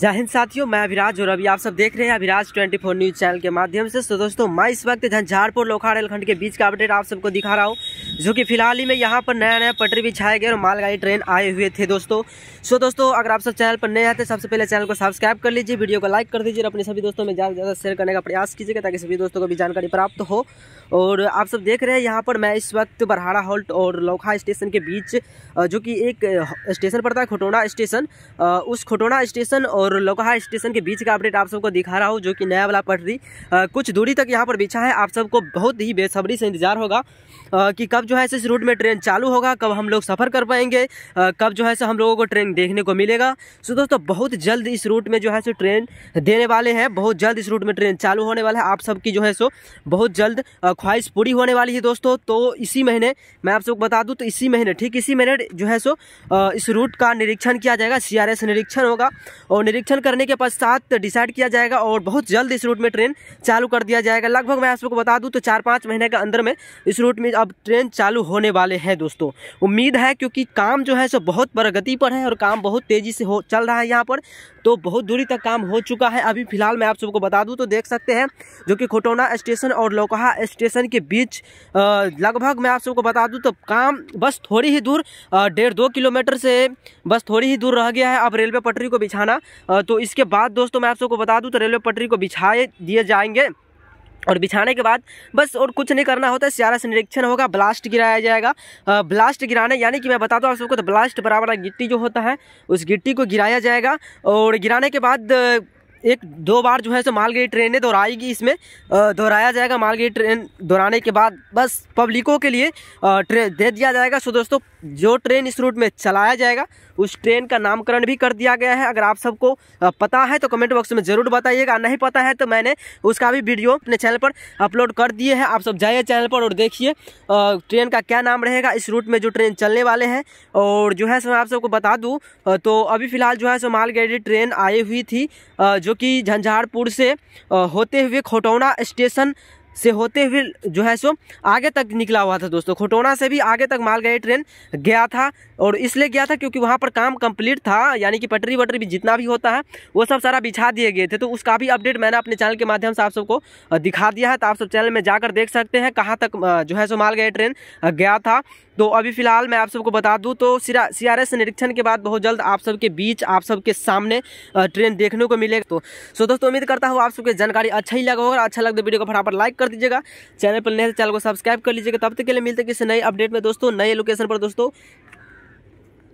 जय हिंद साथियों मैं अभिराज और अभी आप सब देख रहे हैं अभिराज 24 न्यूज चैनल के माध्यम से तो दोस्तों मैं इस वक्त झंझारपुर लोखा रेलखंड के बीच का अपडेट आप सबको दिखा रहा हूँ जो कि फिलहाल ही में यहाँ पर नया नया पटरी बिछाए गए और मालगाड़ी ट्रेन आए हुए थे दोस्तों सो दोस्तों अगर आप सब चैनल पर नए आते तो सबसे पहले चैनल को सब्सक्राइब कर लीजिए वीडियो को लाइक कर दीजिए और अपने सभी दोस्तों में ज़्यादा ज़्यादा शेयर करने का प्रयास कीजिएगा ताकि सभी दोस्तों को भी जानकारी प्राप्त हो और आप सब देख रहे हैं यहाँ पर मैं इस वक्त बरहाड़ा हॉल्ट और लोखा स्टेशन के बीच जो कि एक स्टेशन पड़ता है खटोना स्टेशन उस खटोना स्टेशन और लोकहा स्टेशन के बीच का अपडेट आप सबको दिखा रहा हूँ जो कि नया वाला पटरी कुछ दूरी तक यहाँ पर बिछा है आप सबको बहुत ही बेसब्री से इंतजार होगा कि कब जो है इस रूट में ट्रेन चालू होगा कब हम लोग सफ़र कर पाएंगे कब जो है सो हम लोगों को ट्रेन देखने को मिलेगा सो दोस्तों बहुत जल्द इस रूट में जो है सो ट्रेन देने वाले हैं बहुत जल्द इस रूट में ट्रेन चालू होने वाला है आप सबकी जो है सो बहुत जल्द ख्वाहिश पूरी होने वाली है दोस्तों तो इसी महीने मैं आप सबको बता दूँ तो इसी महीने ठीक इसी महीने जो है सो इस रूट का निरीक्षण किया जाएगा सी निरीक्षण होगा और निरीक्षण करने के पश्चात डिसाइड किया जाएगा और बहुत जल्द इस रूट में ट्रेन चालू कर दिया जाएगा लगभग मैं आप सबको बता दूँ तो चार पाँच महीने के अंदर में इस रूट में अब ट्रेन चालू होने वाले हैं दोस्तों उम्मीद है क्योंकि काम जो है सो बहुत प्रगति पर है और काम बहुत तेज़ी से हो चल रहा है यहाँ पर तो बहुत दूरी तक काम हो चुका है अभी फिलहाल मैं आप सबको बता दूँ तो देख सकते हैं जो कि खोटोना स्टेशन और लोकहा स्टेशन के बीच लगभग मैं आप सबको बता दूँ तो काम बस थोड़ी ही दूर डेढ़ दो किलोमीटर से बस थोड़ी ही दूर रह गया है अब रेलवे पटरी को बिछाना तो इसके बाद दोस्तों मैं आप सबको बता दूँ तो रेलवे पटरी को बिछाए दिए जाएंगे और बिछाने के बाद बस और कुछ नहीं करना होता है सारा निरीक्षण होगा ब्लास्ट गिराया जाएगा आ, ब्लास्ट गिराने यानी कि मैं बता दूँ आप सबको तो ब्लास्ट बराबर गिट्टी जो होता है उस गिट्टी को गिराया जाएगा और गिराने के बाद एक दो बार जो है सो मालगाड़ी ट्रेनें दोहराएगी इसमें दोहराया जाएगा मालगाड़ी ट्रेन दोहराने के बाद बस पब्लिकों के लिए ट्रेन दे दिया जाएगा सो दोस्तों जो ट्रेन इस रूट में चलाया जाएगा उस ट्रेन का नामकरण भी कर दिया गया है अगर आप सबको पता है तो कमेंट बॉक्स में ज़रूर बताइएगा नहीं पता है तो मैंने उसका भी वीडियो अपने चैनल पर अपलोड कर दिए हैं आप सब जाइए चैनल पर और देखिए ट्रेन का क्या नाम रहेगा इस रूट में जो ट्रेन चलने वाले हैं और जो है सो मैं आप सबको बता दूँ तो अभी फ़िलहाल जो है सो मालगाड़ी ट्रेन आई हुई थी जो कि झंझारपुर से होते हुए खोटौना स्टेशन से होते हुए जो है सो आगे तक निकला हुआ था दोस्तों खोटोना से भी आगे तक मालगाड़ी ट्रेन गया था और इसलिए गया था क्योंकि वहाँ पर काम कंप्लीट था यानी कि पटरी वटरी भी जितना भी होता है वो सब सारा बिछा दिए गए थे तो उसका भी अपडेट मैंने अपने चैनल के माध्यम से आप सबको दिखा दिया है तो आप सब चैनल में जाकर देख सकते हैं कहाँ तक जो है सो मालगाड़ी ट्रेन गया था तो अभी फिलहाल मैं आप सबको बता दूँ तो सी आर एस निरीक्षण के बाद बहुत जल्द आप सबके बीच आप सबके सामने ट्रेन देखने को मिलेगा तो सो दोस्तों उम्मीद करता हूँ आप सबके जानकारी अच्छा ही लगा होगा अच्छा है तो वीडियो को फटाफट लाइक कर कर दीजिएगा चैनल पर नए तो चैनल को सब्सक्राइब कर लीजिएगा तब तक के लिए मिलते किसी नए अपडेट में दोस्तों नए लोकेशन पर दोस्तों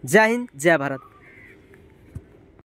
जय हिंद जय भारत